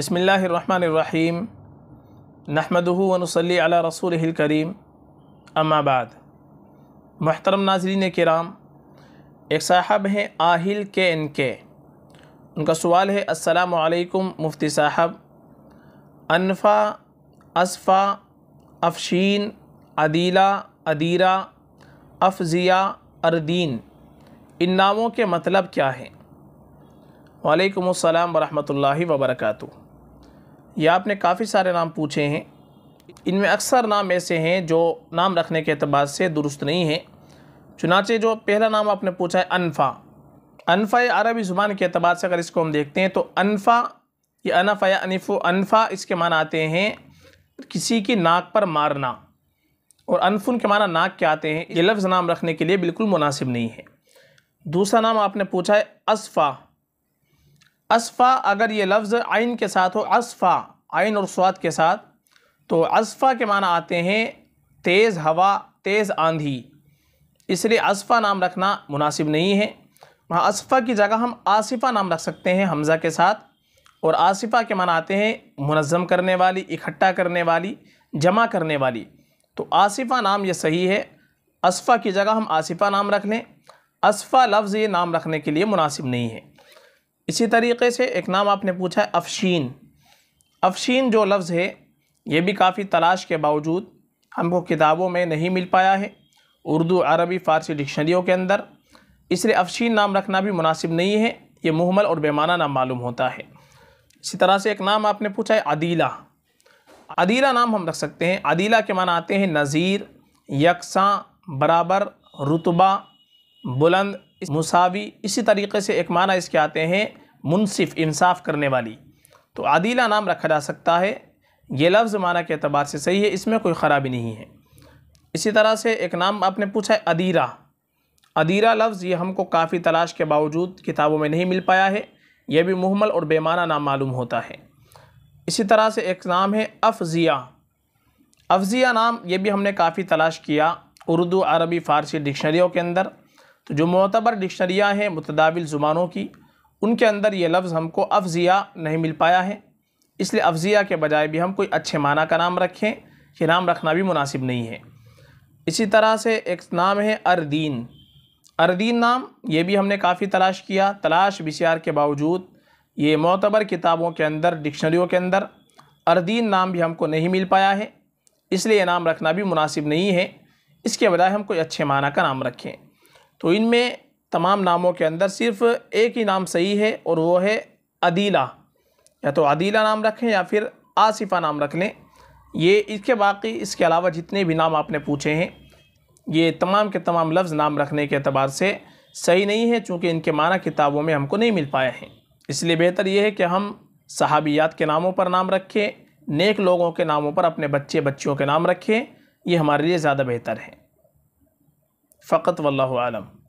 बसमीम सल अला रसूल करीम अम्माबाद महतरम नाजरीन कराम एक साहब हैं आहिल के एन के उनका सवाल है असलकुम मुफ्ती साहब अनफा असफ़ा अफशीन अदीला अदीरा अफजिया अरदीन इन नामों के मतलब क्या हैं वालेकुम अस्सलाम वरहमतुल्लाहि ये आपने काफ़ी सारे नाम पूछे हैं इनमें अक्सर नाम ऐसे हैं जो नाम रखने के अतबार से दुरुस्त नहीं हैं चुनाचे जो पहला नाम आपने पूछा है अनफ़ा अनफ़ा अरबी ज़ुबान के अतबार से अगर इसको हम देखते हैं तो अनफ़ा ये अनफ़ा या अनफो अनफ़ा इसके मान आते हैं किसी की नाक पर मारना और अनफुन के माना नाक के आते हैं ये लफ्ज़ नाम रखने के लिए बिल्कुल मुनासिब नहीं है दूसरा नाम आपने पूछा है असफ़ा असफ़ा अगर ये लफ्ज़ आइन के साथ हो असफ़ा आइन और स्वाद के साथ तो असफ़ा के माना आते हैं तेज़ हवा तेज़ आंधी इसलिए असफ़ा नाम रखना मुनासिब नहीं है वहाँ असफ़ा की जगह हम आसिफ़ा नाम रख सकते हैं हमज़ा के साथ और आसिफ़ा के माना आते हैं मुनज़म करने वाली इकट्ठा करने वाली जमा करने वाली तो आसिफ़ा नाम ये सही है असफ़ा की जगह हम आसिफ़ा नाम रख लें असफ़ा लफ्ज़ ये नाम रखने के लिए मुनासिब नहीं है इसी तरीके से एक नाम आपने पूछा है अफशीन अफशीन जो लफ्ज़ है ये भी काफ़ी तलाश के बावजूद हमको किताबों में नहीं मिल पाया है उर्दू अरबी फ़ारसी डिक्शनरियों के अंदर इसलिए अफशीन नाम रखना भी मुनासिब नहीं है ये मुहमल और बेमाना नाम मालूम होता है इसी तरह से एक नाम आपने पूछा है अदीला अदीला नाम हम रख सकते हैं अदीला के माना आते हैं नज़ीर यकसा बराबर रुतबा बुलंद मुसावी इसी तरीके से एक माना इसके आते हैं मुनसिफ इंसाफ करने वाली तो आदिला नाम रखा जा सकता है ये लफ्ज़ माना के अतबार से सही है इसमें कोई ख़राबी नहीं है इसी तरह से एक नाम आपने पूछा है अदीरा अदीरा लफ्ज़ ये हमको काफ़ी तलाश के बावजूद किताबों में नहीं मिल पाया है यह भी मुहमल और बेमाना नाम मालूम होता है इसी तरह से एक नाम है अफजिया अफजिया नाम ये भी हमने काफ़ी तलाश किया उर्दू अरबी फ़ारसी डिक्शनरियों के अंदर तो जो मोतबर डिक्शनरियाँ हैं मुतदाविल ज़ुबानों की उनके अंदर ये लफ्ज़ हमको अफजिया नहीं मिल पाया है इसलिए अफजिया के बजाय भी हम कोई अच्छे माना का नाम रखें ये नाम रखना भी मुनासिब नहीं है इसी तरह से एक नाम है अरदीन अरदीन नाम ये भी हमने काफ़ी तलाश किया तलाश बिशार के बावजूद ये मोतबर किताबों के अंदर डिक्शनरियों के अंदर अरदीन नाम भी हमको नहीं मिल पाया है इसलिए यह नाम रखना भी मुनासिब नहीं है इसके बजाय हम कोई अच्छे माना का नाम रखें तो इनमें तमाम नामों के अंदर सिर्फ़ एक ही नाम सही है और वो है अदीला या तो अदीला नाम रखें या फिर आसिफ़ा नाम रख लें ये इसके बाकी इसके अलावा जितने भी नाम आपने पूछे हैं ये तमाम के तमाम लफ्ज़ नाम रखने के अतबार से सही नहीं है चूँकि इनके माना किताबों में हमको नहीं मिल पाए हैं इसलिए बेहतर ये है कि हम सहाबियात के नामों पर नाम रखें नेक लोगों के नामों पर अपने बच्चे बच्चियों के नाम रखें ये हमारे लिए ज़्यादा बेहतर है फ़कत वल्लम